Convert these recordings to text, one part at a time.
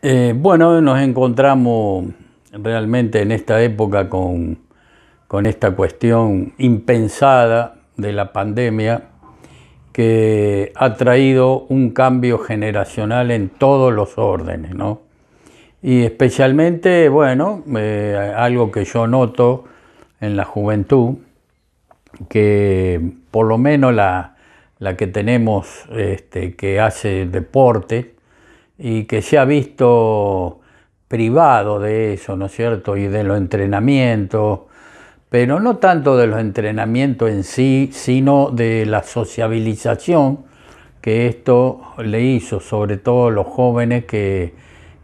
Eh, bueno, nos encontramos realmente en esta época con, esta cuestión impensada de la pandemia que ha traído un cambio generacional en todos los órdenes, ¿no? Y especialmente, bueno, eh, algo que yo noto en la juventud, que por lo menos la, que tenemos este, que hace deporte, y que se ha visto privado de eso, ¿no es cierto? Y de los entrenamientos, pero no tanto de los entrenamientos en sí, sino de la sociabilización que esto le hizo, sobre todo a los jóvenes que,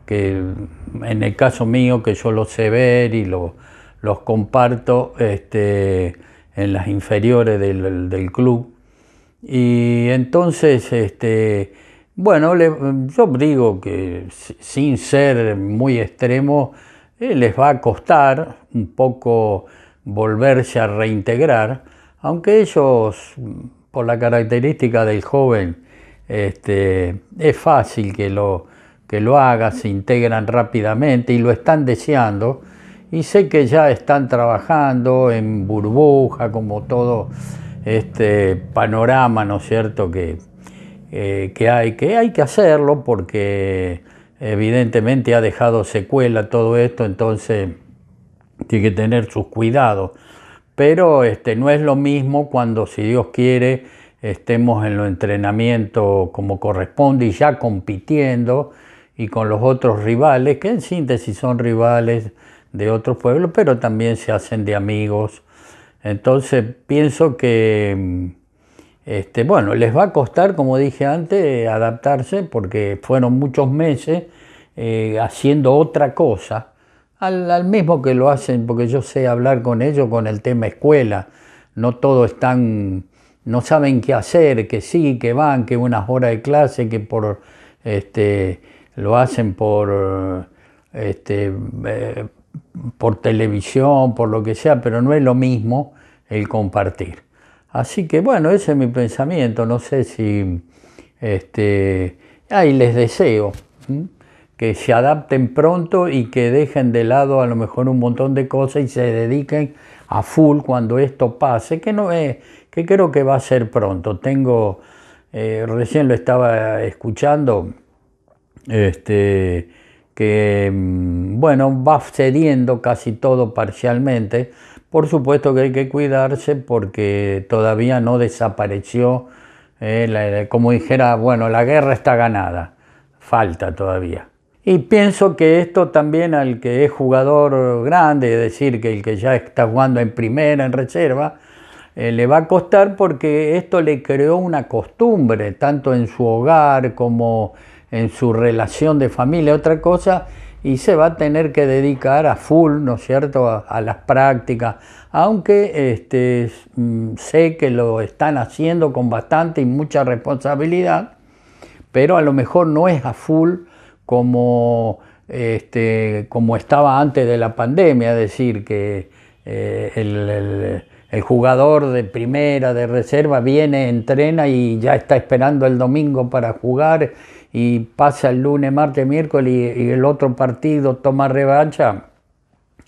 en el caso mío, que yo los sé ver y lo, los comparto este, en las inferiores del, del club. Y entonces, este, bueno, yo digo que sin ser muy extremo, eh, les va a costar un poco volverse a reintegrar, aunque ellos, por la característica del joven, este, es fácil que lo, que lo haga, se integran rápidamente y lo están deseando. Y sé que ya están trabajando en burbuja, como todo este panorama, ¿no es cierto?, que eh, que hay, que hay que hacerlo porque evidentemente ha dejado secuela todo esto, entonces tiene que tener sus cuidados. Pero este, no es lo mismo cuando, si Dios quiere, estemos en los entrenamientos como corresponde y ya compitiendo y con los otros rivales, que en síntesis son rivales de otros pueblos, pero también se hacen de amigos. Entonces pienso que mm, este, bueno, les va a costar, como dije antes, adaptarse porque fueron muchos meses eh, haciendo otra cosa, al, mismo que lo hacen, porque yo sé hablar con ellos con el tema escuela, no todos están, no saben qué hacer, que sí, que van, que unas horas de clase, que por, este, lo hacen por, este, eh, por televisión, por lo que sea, pero no es lo mismo el compartir. Así que bueno, ese es mi pensamiento, no sé si... Este, ahí les deseo que se adapten pronto y que dejen de lado a lo mejor un montón de cosas y se dediquen a full cuando esto pase, que no es, eh, que creo que va a ser pronto. Tengo, eh, recién lo estaba escuchando, este, que mm, bueno, va cediendo casi todo parcialmente, por supuesto que hay que cuidarse porque todavía no desapareció, eh, como dijera, bueno, la guerra está ganada, falta todavía. Y pienso que esto también al que es jugador grande, es decir, que el que ya está jugando en primera, en reserva, eh, le va a costar porque esto le creó una costumbre, tanto en su hogar como en su relación de familia. Otra cosa y se va a tener que dedicar a full, ¿no es cierto?, a, las prácticas, aunque este, mm, sé que lo están haciendo con bastante y mucha responsabilidad, pero a lo mejor no es a full como, este, como estaba antes de la pandemia, es decir, que eh, el el jugador de primera, de reserva, viene, entrena y ya está esperando el domingo para jugar y pasa el lunes, martes, miércoles y, el otro partido toma revancha.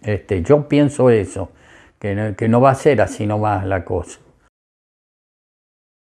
Este, yo pienso eso, que que no va a ser así nomás la cosa.